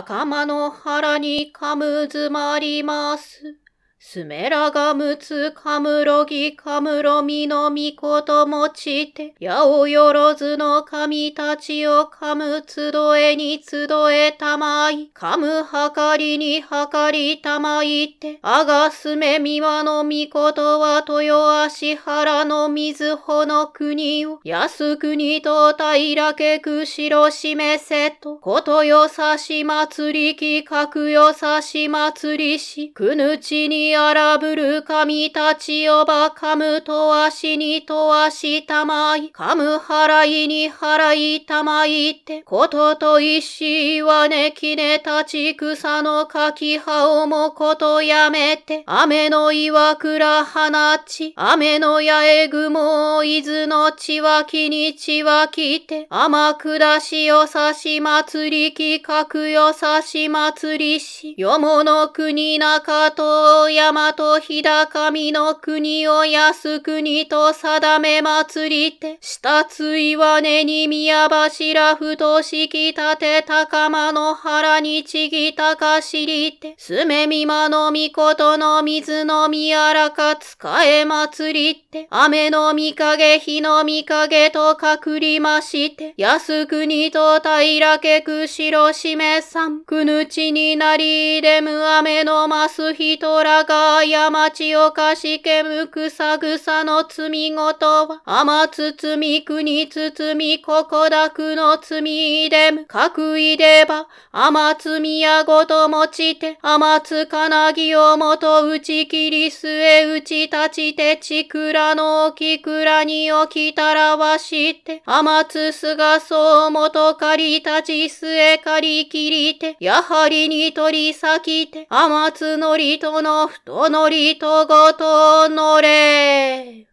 高間の腹にかむずまります。すめらがむつかむろぎかむろみのみこともちて、やおよろずの神たちをかむつどえにつどえたまい、かむはかりにはかりたまいって、あがすめみわのみことはとよあしはらのみずほのくにを、やすくにとたいらけくしろしめせと、ことよさしまつりきかくよさしまつりし、くぬちに荒ぶる神たちをばかむとわしにとわしたまい。かむ払いに払いたまいって。ことと石はねきねたち草のかき葉をもことやめて。雨の岩倉放ち。雨の八重雲を伊豆のちはきにちはきて。天下しをさし祭り企画よさし祭りし。よもの国中とや山と日高みの国を安国と定め祭りて、下つ岩根に宮柱ふとしき立て高間の原にちぎたかしりて、すめみまのみことの水のみやらか使え祭りて、雨のみ影日のみ影と隠りまして、安国と平家くしろしめさん、くぬちになりでむ雨のます人らが高やまちをかしけむくさぐさの罪ごとは、あまつつみくにつつみここだくの罪でむ、かくいでば、あまつみやごともちて、あまつかなぎをもとうちきりすえうちたちて、ちくらのおきくらにおきたらわして、あまつすがそうもとかりたちすえかりきりて、やはりにとりさきて、あまつのりとのふとのりとごとのれ。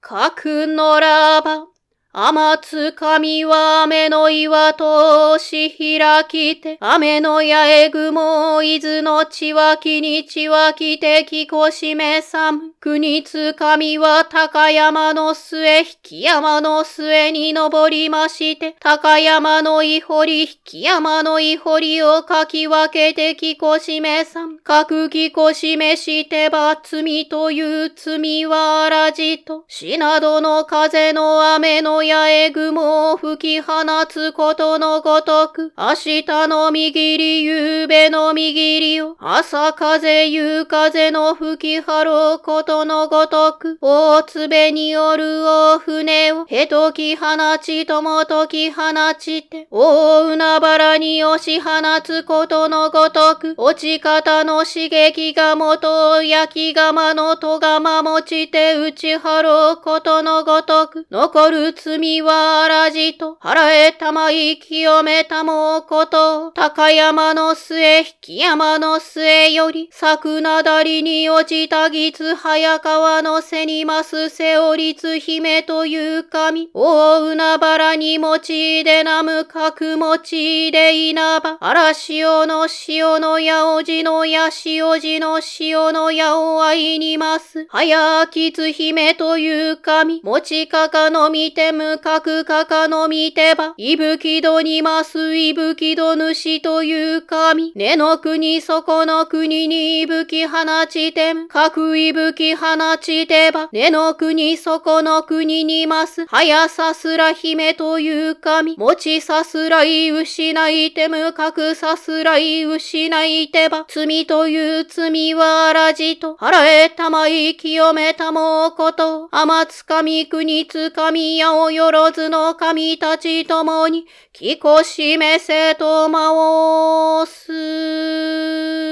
かくのらば、天つかみは雨の岩とし開きて、雨の八重雲、伊豆のは木には来てきこしめさむ。国つかみは高山の末、引き山の末に登りまして、高山のいほり、引き山のいほりをかき分けてきこしめさむ。かくきこしめしてば罪という罪はあらじと、しなどの風の雨のやえぐ雲を吹き放つことのごとく、明日の右り、夕べの右りを、朝風、夕風の吹き払うことのごとく、大粒による大船を、へとき放ちともとき放ちて、大海原に押し放つことのごとく、落ち方の刺激が元、焼き釜の戸釜持ちて打ち払うことのごとく、残る罪はあらじと払えたまい清めたもうこと。高山の末、引き山の末より、桜なだりに落ちたぎつ早川の背にます瀬を立姫という神。大海原に用いでなむ角用いで稲葉。荒潮の潮の八おじの八潮じの潮の八を愛にます。早き津姫という神。持ちかかのみて無かかかのみてば、いぶきどにますいぶきど主という神。根の国そこの国にいぶき放ちてん、かくいぶき放ちてば、根の国そこの国にます。はやさすら姫という神。持ちさすらい失いて無かさすらい失いてば、罪という罪はあらじと、払えたまい清めたもうこと、甘つかみ国つかみやおよろずの神たちともに、聞こしめせとまおす。